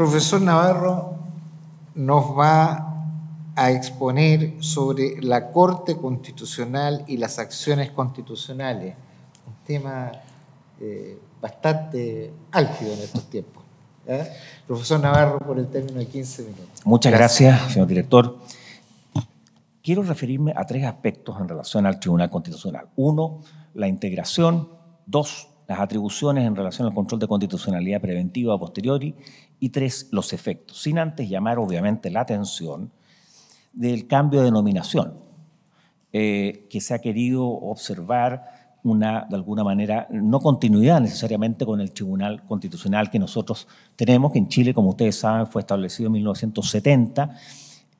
profesor Navarro nos va a exponer sobre la Corte Constitucional y las acciones constitucionales, un tema eh, bastante álgido en estos tiempos. ¿eh? Profesor Navarro, por el término de 15 minutos. Muchas gracias, gracias señor director. Quiero referirme a tres aspectos en relación al Tribunal Constitucional. Uno, la integración. Dos, las atribuciones en relación al control de constitucionalidad preventiva a posteriori, y tres, los efectos, sin antes llamar obviamente la atención del cambio de denominación, eh, que se ha querido observar una, de alguna manera, no continuidad necesariamente con el Tribunal Constitucional que nosotros tenemos, que en Chile, como ustedes saben, fue establecido en 1970,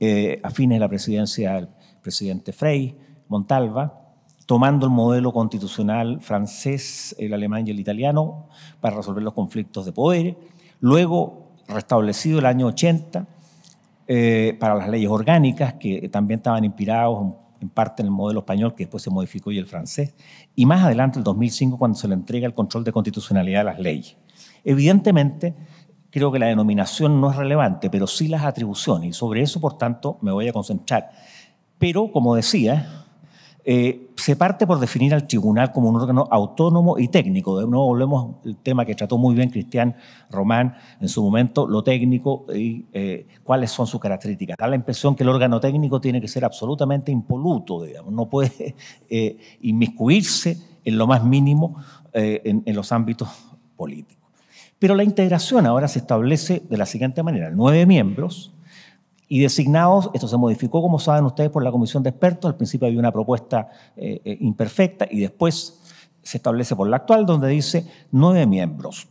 eh, a fines de la presidencia del presidente Frei Montalva, tomando el modelo constitucional francés, el alemán y el italiano, para resolver los conflictos de poderes. Luego, restablecido el año 80, eh, para las leyes orgánicas, que también estaban inspirados en parte en el modelo español, que después se modificó, y el francés. Y más adelante, el 2005, cuando se le entrega el control de constitucionalidad de las leyes. Evidentemente, creo que la denominación no es relevante, pero sí las atribuciones. Y sobre eso, por tanto, me voy a concentrar. Pero, como decía, eh, se parte por definir al tribunal como un órgano autónomo y técnico. De nuevo volvemos al tema que trató muy bien Cristian Román en su momento, lo técnico y eh, cuáles son sus características. Da la impresión que el órgano técnico tiene que ser absolutamente impoluto, no puede eh, inmiscuirse en lo más mínimo en los ámbitos políticos. Pero la integración ahora se establece de la siguiente manera, nueve miembros, y designados, esto se modificó, como saben ustedes, por la comisión de expertos, al principio había una propuesta eh, eh, imperfecta y después se establece por la actual, donde dice nueve miembros.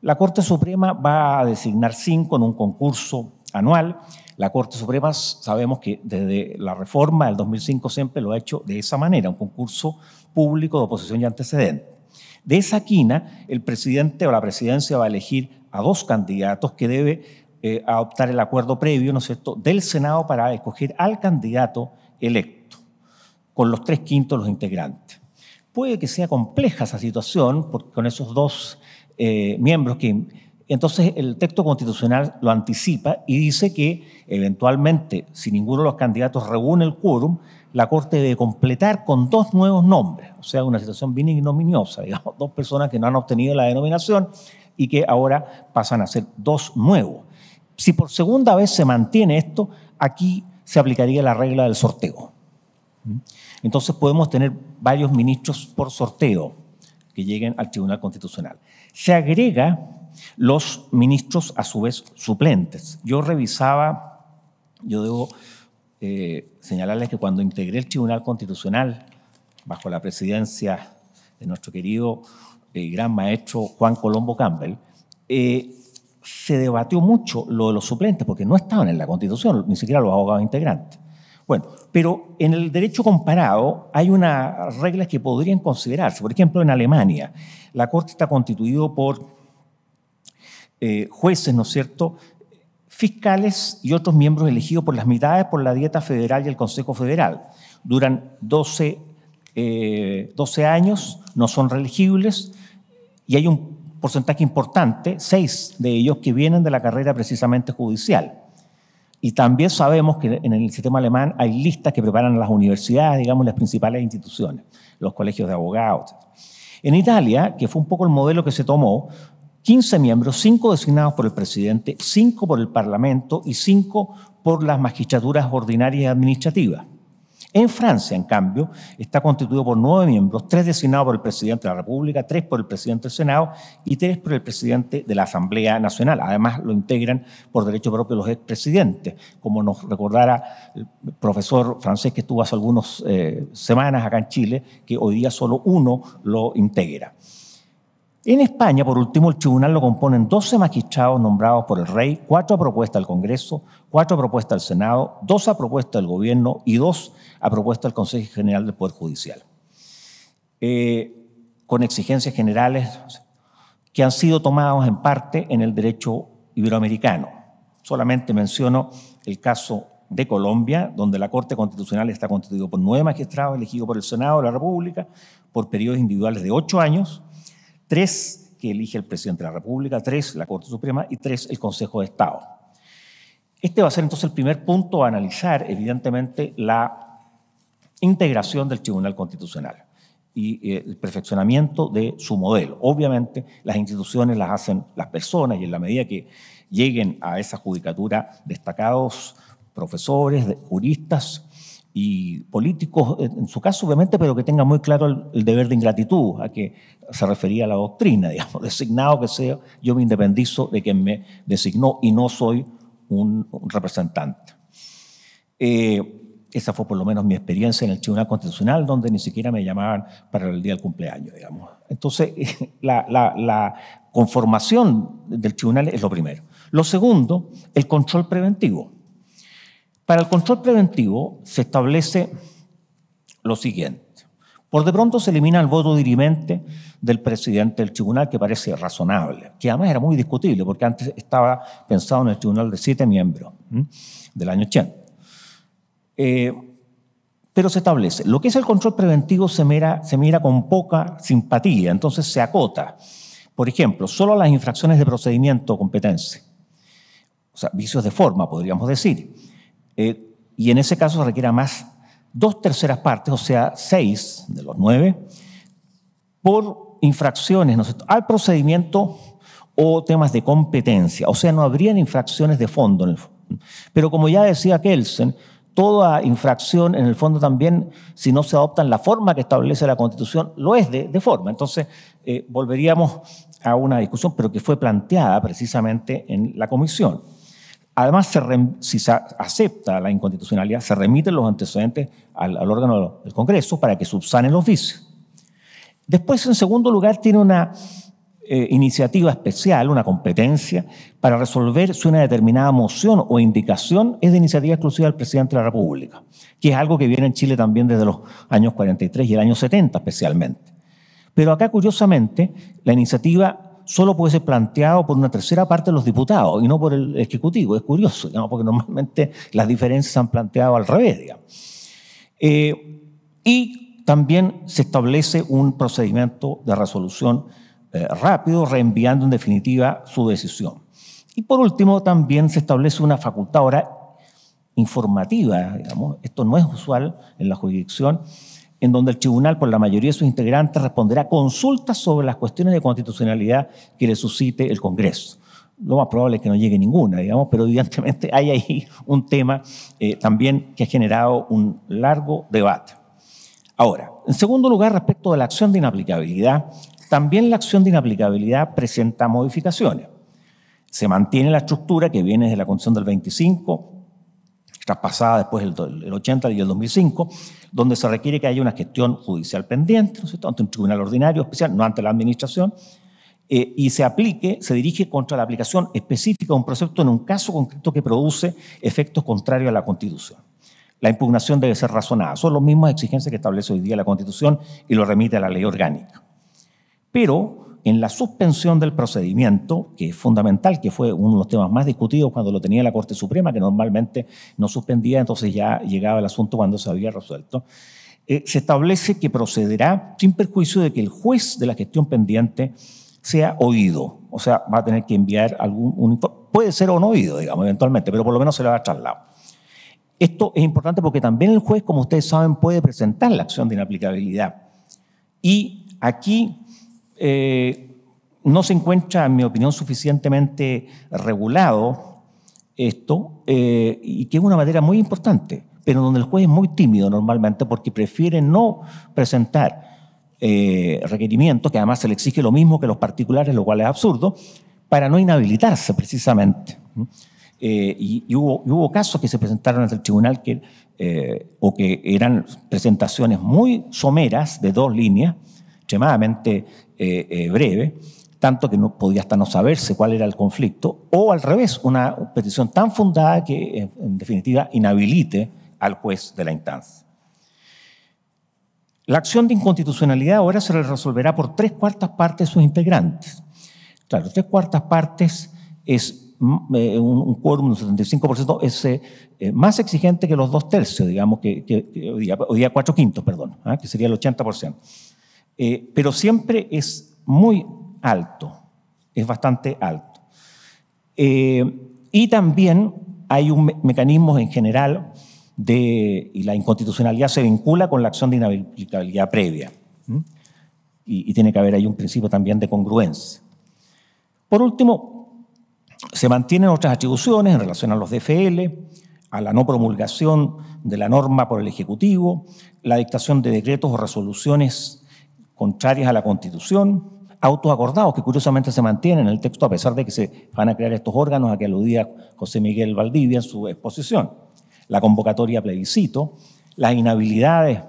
La Corte Suprema va a designar cinco en un concurso anual. La Corte Suprema sabemos que desde la reforma del 2005 siempre lo ha hecho de esa manera, un concurso público de oposición y antecedente. De esa quina, el presidente o la presidencia va a elegir a dos candidatos que debe eh, adoptar el acuerdo previo, ¿no es del Senado para escoger al candidato electo, con los tres quintos los integrantes. Puede que sea compleja esa situación, porque con esos dos eh, miembros que... Entonces el texto constitucional lo anticipa y dice que eventualmente, si ninguno de los candidatos reúne el quórum, la Corte debe completar con dos nuevos nombres, o sea, una situación bien ignominiosa, digamos, dos personas que no han obtenido la denominación y que ahora pasan a ser dos nuevos. Si por segunda vez se mantiene esto, aquí se aplicaría la regla del sorteo. ¿Mm? Entonces podemos tener varios ministros por sorteo que lleguen al Tribunal Constitucional. Se agrega los ministros a su vez suplentes. Yo revisaba, yo debo eh, señalarles que cuando integré el Tribunal Constitucional bajo la presidencia de nuestro querido eh, gran maestro Juan Colombo Campbell, eh, se debatió mucho lo de los suplentes, porque no estaban en la Constitución, ni siquiera los abogados integrantes. Bueno, pero en el derecho comparado hay unas reglas que podrían considerarse. Por ejemplo, en Alemania, la Corte está constituida por eh, jueces, ¿no es cierto?, fiscales y otros miembros elegidos por las mitades por la Dieta Federal y el Consejo Federal. Duran 12, 12 eh, años, no son reelegibles y hay un porcentaje importante, seis de ellos que vienen de la carrera precisamente judicial. Y también sabemos que en el sistema alemán hay listas que preparan las universidades, digamos, las principales instituciones, los colegios de abogados. En Italia, que fue un poco el modelo que se tomó, 15 miembros, 5 designados por el presidente, 5 por el Parlamento y 5 por las magistraturas ordinarias y administrativas. En Francia, en cambio, está constituido por nueve miembros, tres designados por el presidente de la República, tres por el presidente del Senado y tres por el presidente de la Asamblea Nacional. Además, lo integran por derecho propio los expresidentes, como nos recordara el profesor francés que estuvo hace algunas eh, semanas acá en Chile, que hoy día solo uno lo integra. En España, por último, el tribunal lo componen 12 magistrados nombrados por el rey, cuatro a propuesta del Congreso, cuatro a propuesta del Senado, dos a propuesta del Gobierno y dos a propuesta del Consejo General del Poder Judicial, eh, con exigencias generales que han sido tomadas en parte en el derecho iberoamericano. Solamente menciono el caso de Colombia, donde la Corte Constitucional está constituida por nueve magistrados elegidos por el Senado de la República por periodos individuales de ocho años Tres que elige el presidente de la República, tres la Corte Suprema y tres el Consejo de Estado. Este va a ser entonces el primer punto a analizar, evidentemente, la integración del Tribunal Constitucional y eh, el perfeccionamiento de su modelo. Obviamente, las instituciones las hacen las personas y en la medida que lleguen a esa judicatura destacados profesores, juristas, y políticos, eh, en su caso obviamente, pero que tengan muy claro el, deber de ingratitud a que se refería la doctrina, digamos, designado que sea, yo me independizo de quien me designó y no soy un, representante. Eh, esa fue por lo menos mi experiencia en el Tribunal Constitucional, donde ni siquiera me llamaban para el día del cumpleaños, digamos. Entonces, la, la conformación del tribunal es lo primero. Lo segundo, el control preventivo. Para el control preventivo se establece lo siguiente. Por de pronto se elimina el voto dirimente del presidente del tribunal, que parece razonable, que además era muy discutible, porque antes estaba pensado en el tribunal de siete miembros del año 80. Eh, pero se establece. Lo que es el control preventivo se mira, se mira con poca simpatía, entonces se acota. Por ejemplo, solo las infracciones de procedimiento o competencia, o sea, vicios de forma, podríamos decir eh, y en ese caso se requiera más dos terceras partes, o sea, seis de los nueve, por infracciones al procedimiento o temas de competencia. O sea, no habrían infracciones de fondo Pero como ya decía Kelsen, toda infracción en el fondo también, si no se adopta en la forma que establece la Constitución, lo es de, forma. Entonces, eh, volveríamos a una discusión, pero que fue planteada precisamente en la comisión. Además, si se acepta la inconstitucionalidad, se remiten los antecedentes al, órgano del Congreso para que subsanen los vicios. Después, en segundo lugar, tiene una eh, iniciativa especial, una competencia, para resolver si una determinada moción o indicación es de iniciativa exclusiva del presidente de la República, que es algo que viene en Chile también desde los años 43 y el año 70 especialmente. Pero acá, curiosamente, la iniciativa solo puede ser planteado por una tercera parte de los diputados y no por el Ejecutivo. Es curioso, porque normalmente las diferencias se han planteado al revés. Eh, y también se establece un procedimiento de resolución eh, rápido, reenviando en definitiva su decisión. Y por último, también se establece una facultad ahora informativa, digamos, esto no es usual en la jurisdicción, en donde el tribunal, por la mayoría de sus integrantes, responderá consultas sobre las cuestiones de constitucionalidad que le suscite el Congreso. Lo más probable es que no llegue ninguna, digamos, pero evidentemente hay ahí un tema eh, también que ha generado un largo debate. Ahora, en segundo lugar, respecto de la acción de inaplicabilidad, también la acción de inaplicabilidad presenta modificaciones. Se mantiene la estructura que viene desde la Constitución del 25, traspasada después del, 80 y el 2005, donde se requiere que haya una gestión judicial pendiente, ante un tribunal ordinario especial, no ante la administración, eh, y se aplique, se dirige contra la aplicación específica de un precepto en un caso concreto que produce efectos contrarios a la Constitución. La impugnación debe ser razonada. Son las mismas exigencias que establece hoy día la Constitución y lo remite a la ley orgánica. Pero en la suspensión del procedimiento, que es fundamental, que fue uno de los temas más discutidos cuando lo tenía la Corte Suprema, que normalmente no suspendía, entonces ya llegaba el asunto cuando se había resuelto, eh, se establece que procederá sin perjuicio de que el juez de la gestión pendiente sea oído, o sea, va a tener que enviar algún un, puede ser o no oído, digamos, eventualmente, pero por lo menos se le va a traslado Esto es importante porque también el juez, como ustedes saben, puede presentar la acción de inaplicabilidad. Y aquí eh, no se encuentra, en mi opinión, suficientemente regulado esto, eh, y que es una materia muy importante, pero donde el juez es muy tímido normalmente porque prefiere no presentar eh, requerimientos, que además se le exige lo mismo que los particulares, lo cual es absurdo, para no inhabilitarse precisamente. y, hubo, casos que se presentaron ante el tribunal que, o que eran presentaciones muy someras de dos líneas, extremadamente eh, eh, breve, tanto que no, podía hasta no saberse cuál era el conflicto, o al revés, una petición tan fundada que en, definitiva inhabilite al juez de la instancia. La acción de inconstitucionalidad ahora se resolverá por tres cuartas partes de sus integrantes. Claro, tres cuartas partes es mm, eh, un, un, quórum del 75%, es más exigente que los dos tercios, digamos, que, hoy, día, cuatro quintos, perdón, ¿ah? que sería el 80%. Eh, pero siempre es muy alto, es bastante alto. Eh, y también hay un mecanismo en general de, y la inconstitucionalidad se vincula con la acción de inaplicabilidad previa. Y, y, tiene que haber ahí un principio también de congruencia. Por último, se mantienen otras atribuciones en relación a los DFL, a la no promulgación de la norma por el Ejecutivo, la dictación de decretos o resoluciones contrarias a la Constitución, autos acordados que curiosamente se mantienen en el texto a pesar de que se van a crear estos órganos a que aludía José Miguel Valdivia en su exposición, la convocatoria plebiscito, las inhabilidades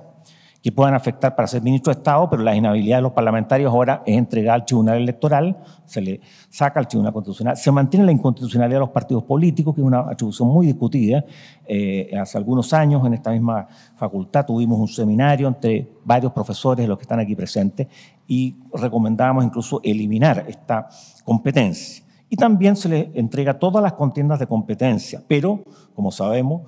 que puedan afectar para ser ministro de Estado, pero la inhabilidad de los parlamentarios ahora es entregar al Tribunal Electoral, se le saca al Tribunal Constitucional, se mantiene la inconstitucionalidad de los partidos políticos, que es una atribución muy discutida. Eh, hace algunos años en esta misma facultad tuvimos un seminario entre varios profesores, de los que están aquí presentes, y recomendábamos incluso eliminar esta competencia. Y también se le entrega todas las contiendas de competencia, pero, como sabemos,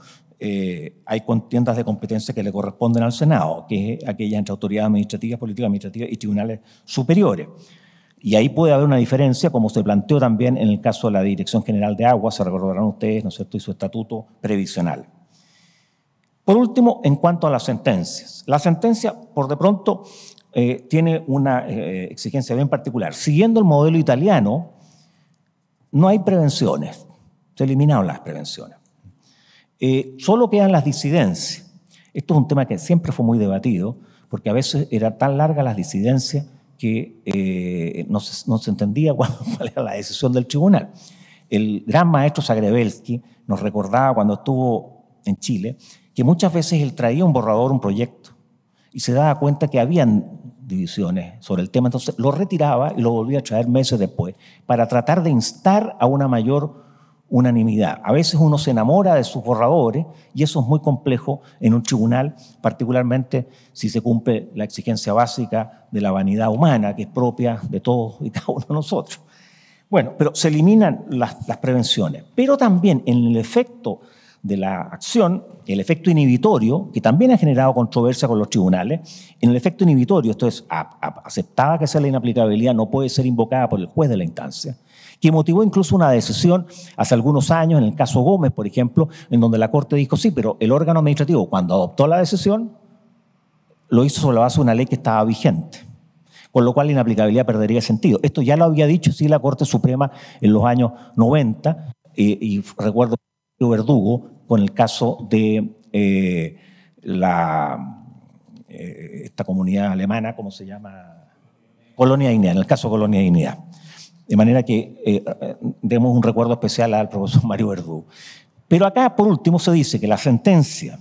eh, hay contiendas de competencia que le corresponden al Senado, que es aquella entre autoridades administrativas, políticas administrativas y tribunales superiores. Y ahí puede haber una diferencia, como se planteó también en el caso de la Dirección General de Agua, se recordarán ustedes, ¿no es cierto?, y su estatuto previsional. Por último, en cuanto a las sentencias. La sentencia, por de pronto, eh, tiene una eh, exigencia bien particular. Siguiendo el modelo italiano, no hay prevenciones, se eliminaron las prevenciones. Eh, solo quedan las disidencias. Esto es un tema que siempre fue muy debatido, porque a veces era tan larga las disidencias que eh, no, se, entendía cuál, era la decisión del tribunal. El gran maestro Zagrebelsky nos recordaba cuando estuvo en Chile que muchas veces él traía un borrador, un proyecto, y se daba cuenta que habían divisiones sobre el tema, entonces lo retiraba y lo volvía a traer meses después para tratar de instar a una mayor unanimidad. A veces uno se enamora de sus borradores y eso es muy complejo en un tribunal, particularmente si se cumple la exigencia básica de la vanidad humana, que es propia de todos y cada uno de nosotros. Bueno, pero se eliminan las, las prevenciones, pero también en el efecto de la acción, el efecto inhibitorio, que también ha generado controversia con los tribunales, en el efecto inhibitorio, esto es, aceptada que sea la inaplicabilidad, no puede ser invocada por el juez de la instancia, que motivó incluso una decisión hace algunos años, en el caso Gómez, por ejemplo, en donde la Corte dijo, sí, pero el órgano administrativo, cuando adoptó la decisión, lo hizo sobre la base de una ley que estaba vigente, con lo cual la inaplicabilidad perdería sentido. Esto ya lo había dicho, sí, la Corte Suprema en los años 90, y, eh, y recuerdo Verdugo con el caso de eh, la, eh, esta comunidad alemana, ¿cómo se llama? Colonia de Dignidad, en el caso Colonia de Dignidad. De manera que eh, demos un recuerdo especial al profesor Mario Verdú. Pero acá, por último, se dice que la sentencia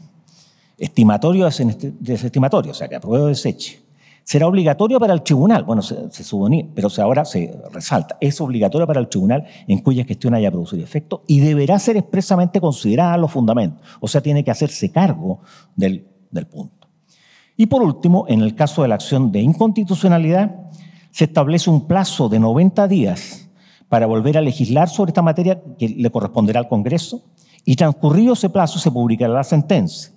estimatoria estimatorio desestimatorio, o sea, que apruebe o deseche, será obligatoria para el tribunal. Bueno, se, se subonía, pero ahora se resalta. Es obligatoria para el tribunal en cuya gestión haya producido efecto y deberá ser expresamente considerada los fundamentos. O sea, tiene que hacerse cargo del punto. Y por último, en el caso de la acción de inconstitucionalidad, se establece un plazo de 90 días para volver a legislar sobre esta materia que le corresponderá al Congreso y transcurrido ese plazo se publicará la sentencia.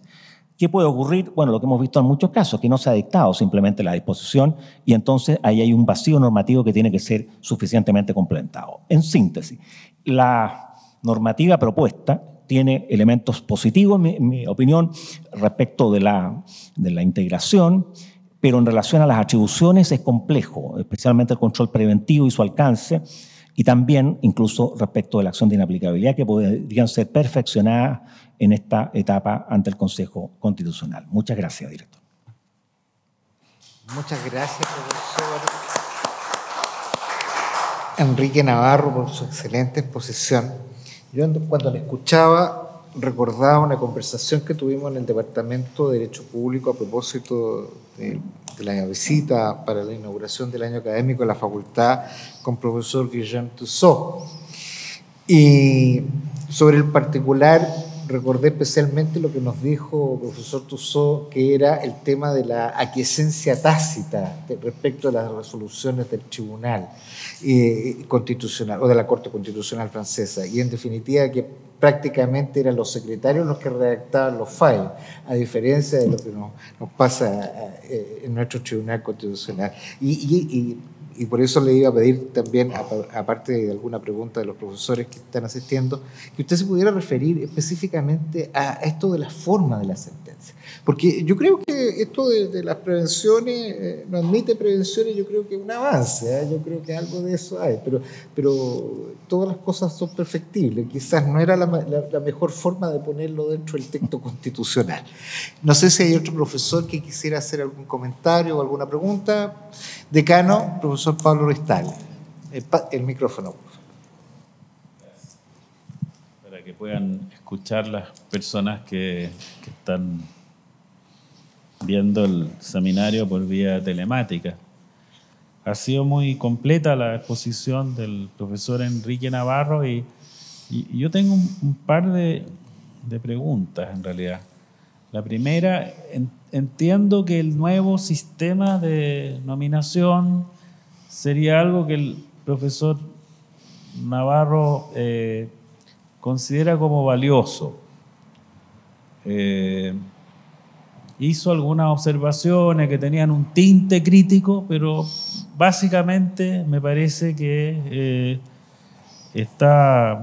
¿Qué puede ocurrir? Bueno, lo que hemos visto en muchos casos, que no se ha dictado simplemente la disposición y entonces ahí hay un vacío normativo que tiene que ser suficientemente complementado. En síntesis, la normativa propuesta tiene elementos positivos, en mi, opinión, respecto de de la integración, pero en relación a las atribuciones es complejo, especialmente el control preventivo y su alcance, y también incluso respecto de la acción de inaplicabilidad que podrían ser perfeccionadas en esta etapa ante el Consejo Constitucional. Muchas gracias, director. Muchas gracias, profesor Enrique Navarro, por su excelente exposición. Yo cuando le escuchaba recordaba una conversación que tuvimos en el Departamento de Derecho Público a propósito de, la visita para la inauguración del año académico de la facultad con el profesor Guillaume Tussaud. Y sobre el particular recordé especialmente lo que nos dijo el profesor Tussaud, que era el tema de la aquiescencia tácita respecto a las resoluciones del Tribunal eh, Constitucional o de la Corte Constitucional Francesa. Y en definitiva que prácticamente eran los secretarios los que redactaban los files, a diferencia de lo que nos, pasa eh, en nuestro Tribunal Constitucional. y, por eso le iba a pedir también, aparte de alguna pregunta de los profesores que están asistiendo, que usted se pudiera referir específicamente a esto de la forma de la sentencia. Porque yo creo que esto de, las prevenciones, eh, no admite prevenciones, yo creo que es un avance, ¿eh? yo creo que algo de eso hay, pero, pero todas las cosas son perfectibles, quizás no era la, mejor forma de ponerlo dentro del texto constitucional. No sé si hay otro profesor que quisiera hacer algún comentario o alguna pregunta. Decano, profesor Pablo Ristal, eh, el, micrófono, Para que puedan escuchar las personas que, que, están viendo el seminario por vía telemática. Ha sido muy completa la exposición del profesor Enrique Navarro y, yo tengo un, par de, preguntas en realidad. La primera, entiendo que el nuevo sistema de nominación sería algo que el profesor Navarro eh, considera como valioso. Eh, hizo algunas observaciones que tenían un tinte crítico, pero básicamente me parece que eh, está,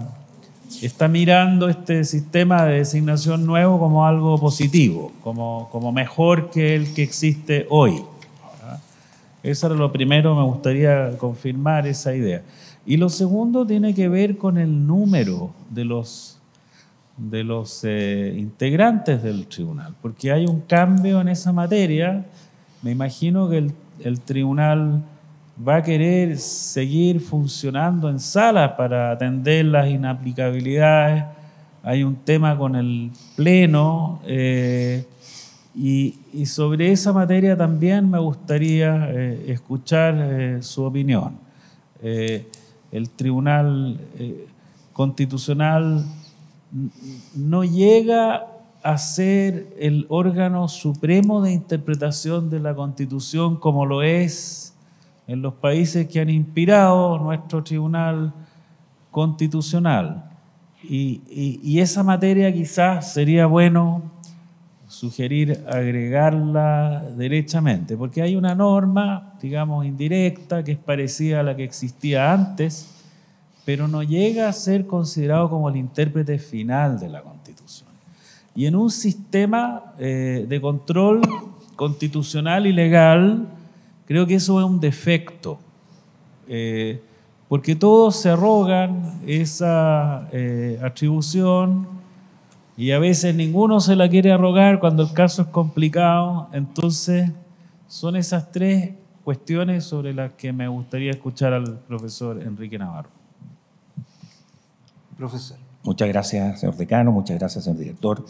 está mirando este sistema de designación nuevo como algo positivo, como, como mejor que el que existe hoy. Eso era lo primero, me gustaría confirmar esa idea. Y lo segundo tiene que ver con el número de los de los eh, integrantes del tribunal, porque hay un cambio en esa materia. Me imagino que el, tribunal va a querer seguir funcionando en sala para atender las inaplicabilidades. Hay un tema con el Pleno eh, y, sobre esa materia también me gustaría eh, escuchar su opinión. el Tribunal Constitucional no llega a ser el órgano supremo de interpretación de la Constitución como lo es en los países que han inspirado nuestro Tribunal Constitucional. Y, esa materia quizás sería bueno sugerir agregarla derechamente, porque hay una norma, digamos, indirecta, que es parecida a la que existía antes, pero no llega a ser considerado como el intérprete final de la Constitución. Y en un sistema eh, de control constitucional y legal, creo que eso es un defecto, eh, porque todos se arrogan esa eh, atribución y a veces ninguno se la quiere arrogar cuando el caso es complicado. Entonces, son esas tres cuestiones sobre las que me gustaría escuchar al profesor Enrique Navarro profesor. Muchas gracias, señor decano, muchas gracias, señor director.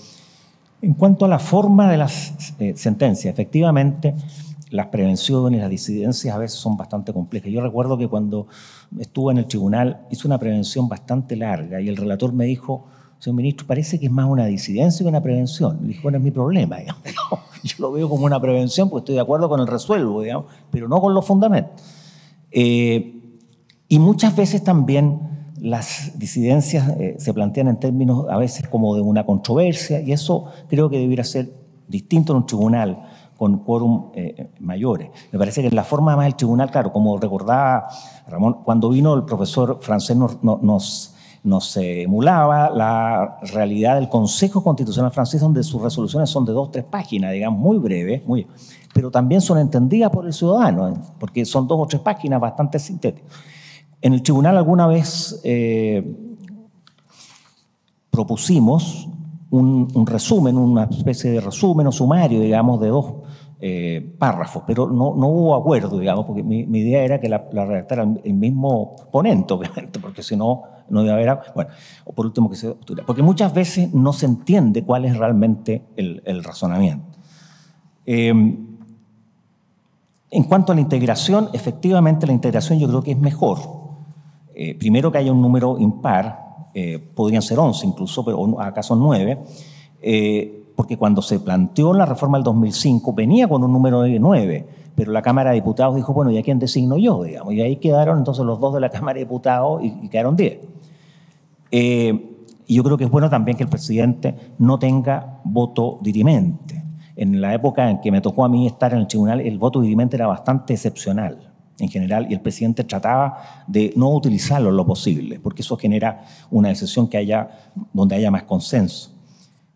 En cuanto a la forma de las eh, sentencias, efectivamente, las prevenciones, y las disidencias a veces son bastante complejas. Yo recuerdo que cuando estuve en el tribunal hice una prevención bastante larga y el relator me dijo, señor ministro, parece que es más una disidencia que una prevención. Le dije, bueno, es mi problema. Yo lo veo como una prevención porque estoy de acuerdo con el resuelvo, digamos, pero no con los fundamentos. Eh, y muchas veces también las disidencias eh, se plantean en términos a veces como de una controversia y eso creo que debiera ser distinto en un tribunal con quórum eh, mayores. Me parece que la forma más del tribunal, claro, como recordaba Ramón, cuando vino el profesor francés nos, nos, emulaba la realidad del Consejo Constitucional francés, donde sus resoluciones son de dos, tres páginas, digamos, muy breves, muy, pero también son entendidas por el ciudadano, porque son dos o tres páginas bastante sintéticas. En el tribunal alguna vez eh, propusimos un, resumen, una especie de resumen o sumario, digamos, de dos eh, párrafos, pero no, no, hubo acuerdo, digamos, porque mi, idea era que la, redactara el mismo ponente, obviamente, porque si no, no iba a haber. Bueno, o por último que se porque muchas veces no se entiende cuál es realmente el, razonamiento. Em, en cuanto a la integración, efectivamente la integración yo creo que es mejor eh, primero que haya un número impar, eh, podrían ser 11 incluso, pero acaso 9, eh, porque cuando se planteó la reforma del 2005 venía con un número de 9, pero la Cámara de Diputados dijo, bueno, ¿y a quién designo yo? Digamos, y ahí quedaron entonces los dos de la Cámara de Diputados y, quedaron 10. y yo creo que es bueno también que el presidente no tenga voto dirimente. En la época en que me tocó a mí estar en el tribunal, el voto dirimente era bastante excepcional en general, y el presidente trataba de no utilizarlo lo posible, porque eso genera una decisión que haya, donde haya más consenso.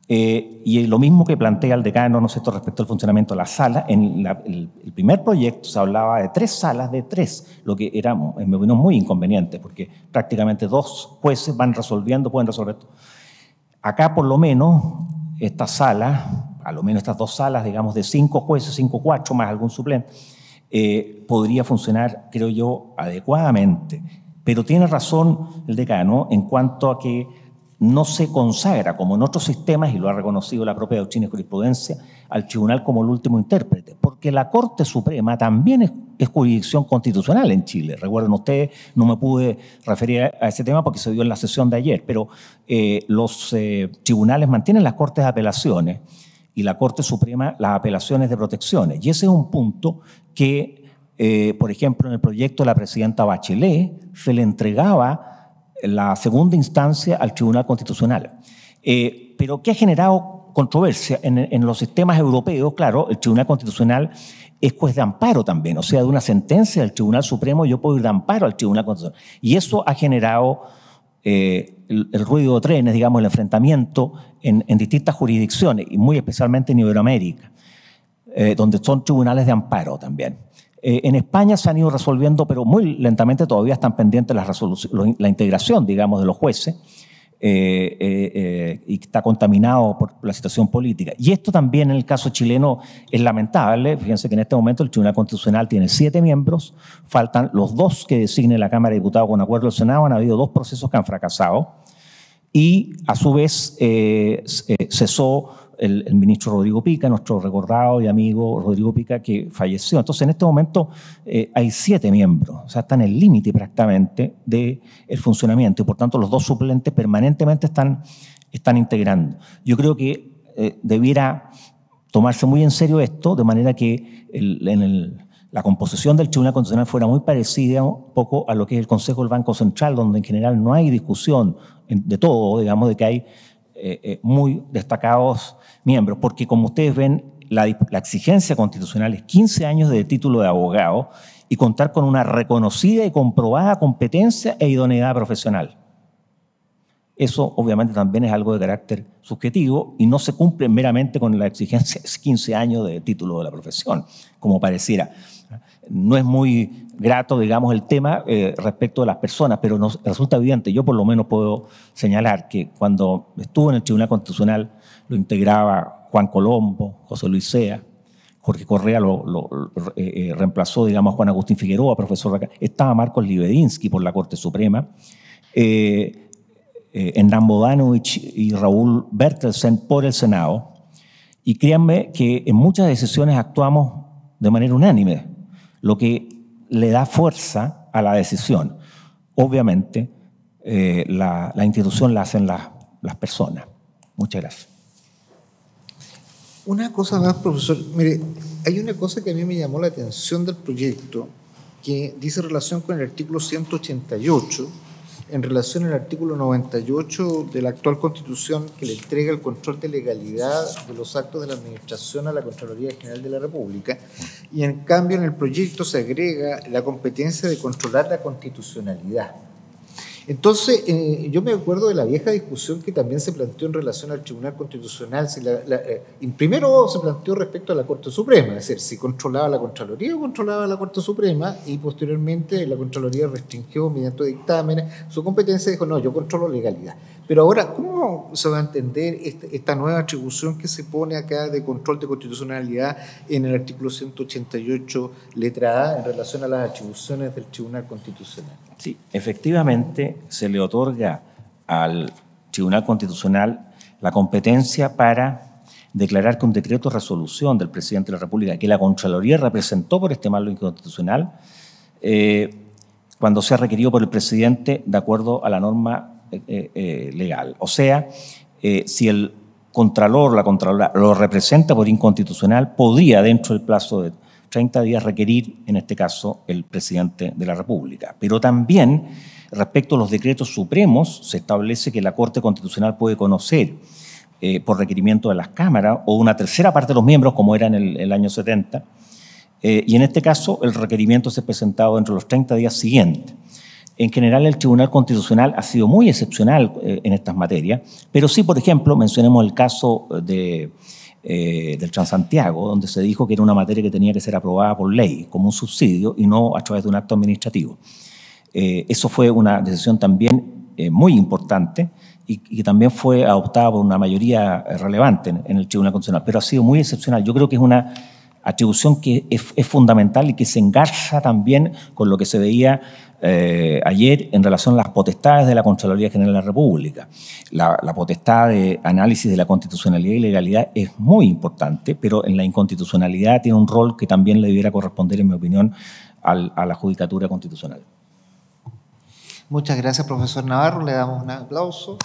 Eh, y lo mismo que plantea el decano ¿no es cierto? respecto al funcionamiento de las salas, en el, primer proyecto se hablaba de tres salas de tres, lo que era, en mi muy inconveniente, porque prácticamente dos jueces van resolviendo, pueden resolver. Acá, por lo menos, esta sala, a lo menos estas dos salas, digamos, de cinco jueces, cinco, cuatro, más algún suplente, eh, podría funcionar, creo yo, adecuadamente. Pero tiene razón el decano en cuanto a que no se consagra, como en otros sistemas, y lo ha reconocido la propia doctrina y jurisprudencia, al tribunal como el último intérprete, porque la Corte Suprema también es, jurisdicción constitucional en Chile. Recuerden ustedes, no me pude referir a ese tema porque se dio en la sesión de ayer, pero eh, los eh, tribunales mantienen las Cortes de Apelaciones y la Corte Suprema las apelaciones de protecciones. Y ese es un punto que, eh, por ejemplo, en el proyecto de la presidenta Bachelet se le entregaba la segunda instancia al Tribunal Constitucional. Eh, pero que ha generado controversia en, en los sistemas europeos? Claro, el Tribunal Constitucional es juez de amparo también, o sea, de una sentencia del Tribunal Supremo yo puedo ir de amparo al Tribunal Constitucional. Y eso ha generado eh, el, ruido de trenes, digamos, el enfrentamiento en, distintas jurisdicciones, y muy especialmente en Iberoamérica, eh, donde son tribunales de amparo también. Eh, en España se han ido resolviendo, pero muy lentamente todavía están pendientes la, la integración, digamos, de los jueces. Eh, eh, eh, y está contaminado por la situación política. Y esto también en el caso chileno es lamentable. Fíjense que en este momento el Tribunal Constitucional tiene siete miembros, faltan los dos que designe la Cámara de Diputados con acuerdo del Senado, han habido dos procesos que han fracasado y a su vez cesó el, ministro Rodrigo Pica, nuestro recordado y amigo Rodrigo Pica, que falleció. Entonces, en este momento eh, hay siete miembros, o sea, están en el límite prácticamente del funcionamiento y por tanto los dos suplentes permanentemente están, están integrando. Yo creo que eh, debiera tomarse muy en serio esto, de manera que la composición del Tribunal Constitucional fuera muy parecida un poco a lo que es el Consejo del Banco Central, donde en general no hay discusión de todo, digamos, de que hay eh, eh, muy destacados miembros, porque como ustedes ven, la, la, exigencia constitucional es 15 años de título de abogado y contar con una reconocida y comprobada competencia e idoneidad profesional. Eso obviamente también es algo de carácter subjetivo y no se cumple meramente con la exigencia de 15 años de título de la profesión, como pareciera. No es muy grato, digamos, el tema eh, respecto de las personas, pero nos resulta evidente, yo por lo menos puedo señalar que cuando estuvo en el Tribunal Constitucional lo integraba Juan Colombo, José Luis Sea, Jorge Correa lo, eh, eh, reemplazó, digamos, Juan Agustín Figueroa, profesor de acá. Estaba Marcos Libedinsky por la Corte Suprema. Eh, en Rambodanovich y Raúl Bertelsen por el Senado. Y créanme que en muchas decisiones actuamos de manera unánime, lo que le da fuerza a la decisión. Obviamente, eh, la, institución la hacen las personas. Muchas gracias. Una cosa más, profesor. Mire, hay una cosa que a mí me llamó la atención del proyecto que dice relación con el artículo 188 en relación al artículo 98 de la actual Constitución que le entrega el control de legalidad de los actos de la Administración a la Contraloría General de la República y en cambio en el proyecto se agrega la competencia de controlar la constitucionalidad. Entonces, yo me acuerdo de la vieja discusión que también se planteó en relación al Tribunal Constitucional. Si eh, primero se planteó respecto a la Corte Suprema, es decir, si controlaba la Contraloría o controlaba la Corte Suprema, y posteriormente la Contraloría restringió mediante dictámenes su competencia y dijo, no, yo controlo legalidad. Pero ahora, ¿cómo se va a entender este, esta, nueva atribución que se pone acá de control de constitucionalidad en el artículo 188, letra A, en relación a las atribuciones del Tribunal Constitucional? Sí, efectivamente se le otorga al Tribunal Constitucional la competencia para declarar que un decreto de resolución del presidente de la República, que la Contraloría representó por este malo inconstitucional, eh, cuando sea requerido por el presidente de acuerdo a la norma eh, eh, legal. O sea, eh, si el contralor, la contralora, lo representa por inconstitucional, podría dentro del plazo de 30 días requerir, en este caso, el presidente de la República. Pero también, respecto a los decretos supremos, se establece que la Corte Constitucional puede conocer por requerimiento de las cámaras o una tercera parte de los miembros, como era en el, año 70, y en este caso el requerimiento se presentaba presentado de los 30 días siguientes. En general, el Tribunal Constitucional ha sido muy excepcional eh, en estas materias, pero sí, por ejemplo, mencionemos el caso eh, de, eh, del Transantiago, donde se dijo que era una materia que tenía que ser aprobada por ley, como un subsidio, y no a través de un acto administrativo. eso fue una decisión también muy importante y que también fue adoptada por una mayoría relevante en el Tribunal Constitucional, pero ha sido muy excepcional. Yo creo que es una atribución que es, fundamental y que se engarza también con lo que se veía eh, ayer en relación a las potestades de la Contraloría General de la República. La, potestad de análisis de la constitucionalidad y legalidad es muy importante, pero en la inconstitucionalidad tiene un rol que también le debiera corresponder, en mi opinión, a la Judicatura Constitucional. Muchas gracias, profesor Navarro. Le damos un aplauso.